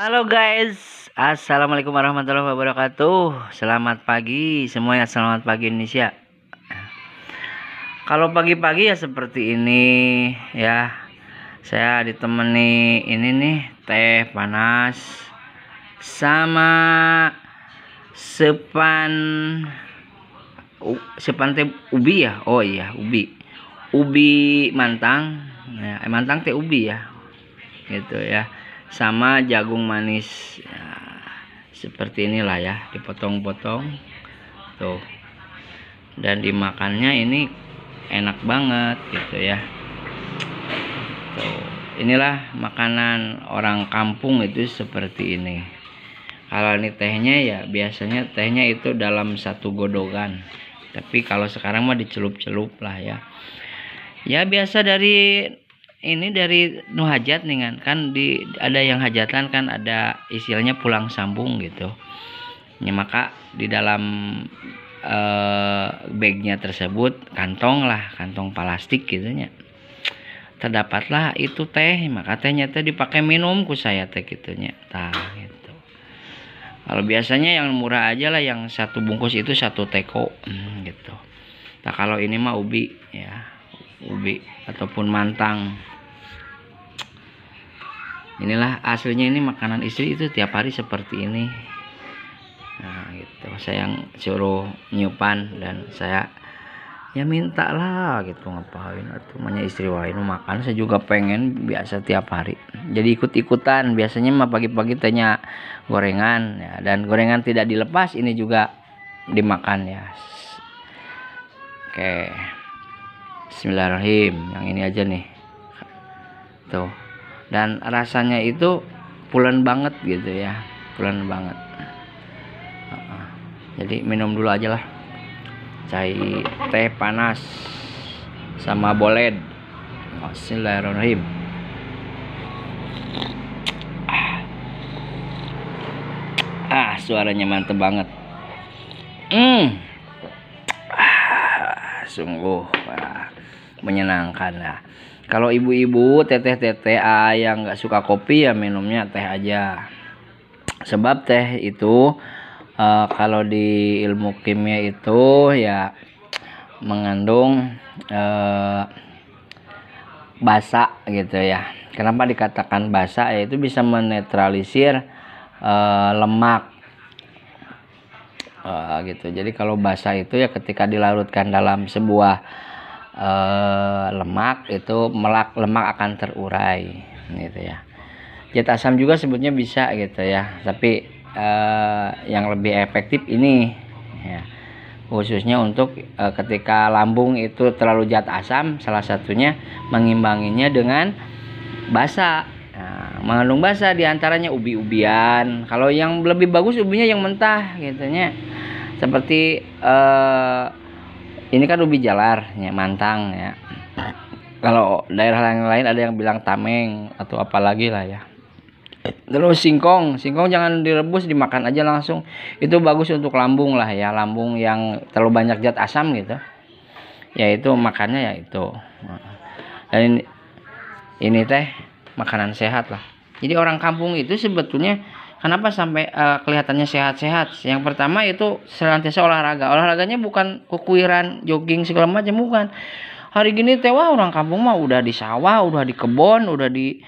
Halo guys, assalamualaikum warahmatullahi wabarakatuh. Selamat pagi semuanya, selamat pagi Indonesia. Kalau pagi-pagi ya seperti ini ya, saya ditemani ini nih teh panas sama sepan sepan teh ubi ya, oh iya ubi, ubi mantang, ya, eh, mantang teh ubi ya, gitu ya sama jagung manis ya, seperti inilah ya dipotong-potong tuh dan dimakannya ini enak banget gitu ya tuh inilah makanan orang kampung itu seperti ini kalau ini tehnya ya biasanya tehnya itu dalam satu godogan tapi kalau sekarang mah dicelup-celup lah ya ya biasa dari ini dari nuhajat nih kan kan di ada yang hajatan kan ada istilahnya pulang sambung gitu ya maka di dalam eh, bagnya tersebut kantong lah kantong plastik gitu ya terdapatlah itu teh maka tehnya teh dipakai minum ku saya teh gitunya nah, gitu kalau biasanya yang murah aja lah yang satu bungkus itu satu teko hmm, gitu nah kalau ini mah ubi ya ubi ataupun mantang inilah aslinya ini makanan istri itu tiap hari seperti ini nah gitu saya yang suruh nyupan dan saya ya minta lah gitu ngapain namanya istri wain makan saya juga pengen biasa tiap hari jadi ikut-ikutan biasanya mah pagi-pagi tanya gorengan ya dan gorengan tidak dilepas ini juga dimakan ya oke Bismillahirrahmanirrahim yang ini aja nih tuh dan rasanya itu pulen banget gitu ya pulen banget jadi minum dulu aja lah cai teh panas sama boled Bismillahirrahmanirrahim ah, ah suaranya mantep banget hmm ah, sungguh menyenangkan lah. Kalau ibu-ibu, teteh-teteh ayah yang nggak suka kopi ya minumnya teh aja. Sebab teh itu uh, kalau di ilmu kimia itu ya mengandung uh, basa gitu ya. Kenapa dikatakan basa? Ya itu bisa menetralisir uh, lemak uh, gitu. Jadi kalau basa itu ya ketika dilarutkan dalam sebuah eh, lemak itu melak lemak akan terurai gitu ya jet asam juga sebutnya bisa gitu ya tapi eh, yang lebih efektif ini ya khususnya untuk e, ketika lambung itu terlalu jat asam salah satunya mengimbanginya dengan basa nah, mengandung basa diantaranya ubi-ubian kalau yang lebih bagus ubinya yang mentah gitu ya seperti e, ini kan ubi jalar ya mantang ya kalau daerah yang lain ada yang bilang tameng atau apalagi lah ya terus singkong singkong jangan direbus dimakan aja langsung itu bagus untuk lambung lah ya lambung yang terlalu banyak zat asam gitu Ya itu makannya ya itu dan ini, ini teh makanan sehat lah jadi orang kampung itu sebetulnya Kenapa sampai uh, kelihatannya sehat-sehat? Yang pertama itu selantiasa olahraga. Olahraganya bukan kukuiran, jogging segala macam bukan. Hari gini tewa orang kampung mah udah di sawah, udah di kebon, udah di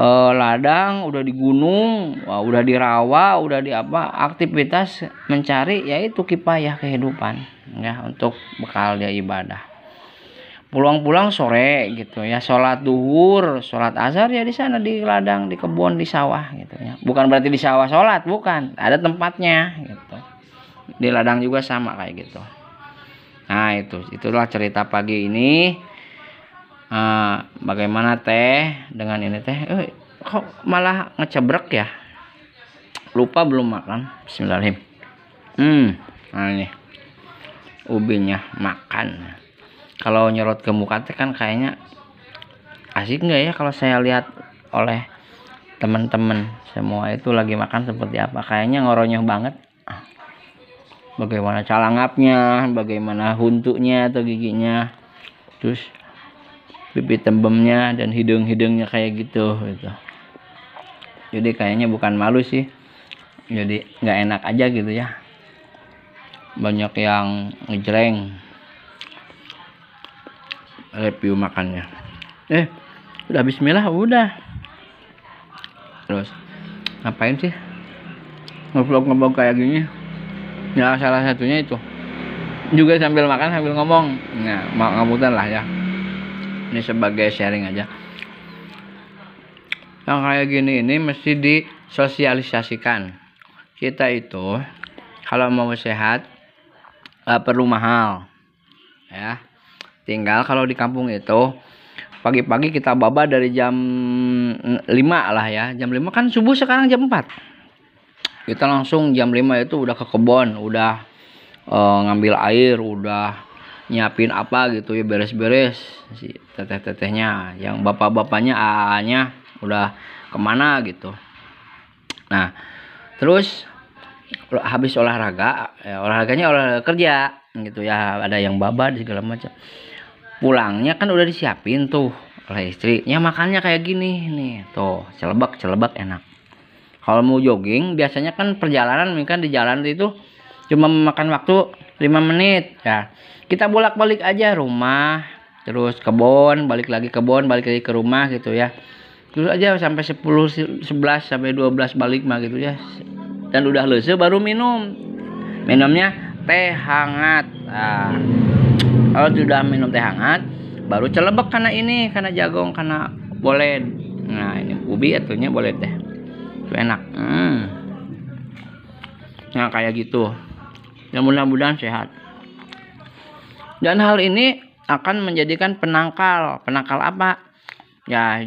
uh, ladang, udah di gunung, wah, udah di rawa, udah di apa? Aktivitas mencari yaitu kipayah kehidupan ya untuk bekal dia ibadah pulang-pulang sore gitu ya sholat duhur sholat azhar ya di sana di ladang di kebun di sawah gitu ya bukan berarti di sawah sholat bukan ada tempatnya gitu di ladang juga sama kayak gitu nah itu itulah cerita pagi ini uh, bagaimana teh dengan ini teh eh, kok malah ngecebrek ya lupa belum makan Bismillahirrahmanirrahim hmm nah ini ubinya makan kalau nyorot ke muka teh kan kayaknya asik nggak ya kalau saya lihat oleh teman-teman semua itu lagi makan seperti apa kayaknya ngoronyoh banget bagaimana calangapnya bagaimana huntunya atau giginya terus pipi tembemnya dan hidung-hidungnya kayak gitu gitu jadi kayaknya bukan malu sih jadi nggak enak aja gitu ya banyak yang ngejreng review makannya eh udah bismillah udah terus ngapain sih ngevlog ngevlog kayak gini ya salah satunya itu juga sambil makan sambil ngomong nah ya, mau ngabutan lah ya ini sebagai sharing aja yang kayak gini ini mesti disosialisasikan kita itu kalau mau sehat gak perlu mahal ya Tinggal kalau di kampung itu pagi-pagi kita baba dari jam 5 mm, lah ya. Jam 5 kan subuh sekarang jam 4. Kita langsung jam 5 itu udah ke kebon, udah uh, ngambil air, udah nyiapin apa gitu ya beres-beres si teteh-tetehnya yang bapak-bapaknya aa udah kemana gitu nah terus habis olahraga ya, olahraganya olahraga kerja gitu ya ada yang babat segala macam pulangnya kan udah disiapin tuh oleh istrinya makannya kayak gini nih tuh celebak celebak enak kalau mau jogging biasanya kan perjalanan mungkin di jalan itu cuma memakan waktu 5 menit ya kita bolak-balik aja rumah terus kebon, balik lagi kebon, balik lagi ke rumah gitu ya terus aja sampai 10 11 sampai 12 balik mah gitu ya dan udah lese baru minum minumnya teh hangat nah kalau sudah minum teh hangat baru celebek karena ini karena jagung karena boleh nah ini ubi atunya boleh deh, itu enak hmm. nah kayak gitu dan ya, mudah-mudahan sehat dan hal ini akan menjadikan penangkal penangkal apa ya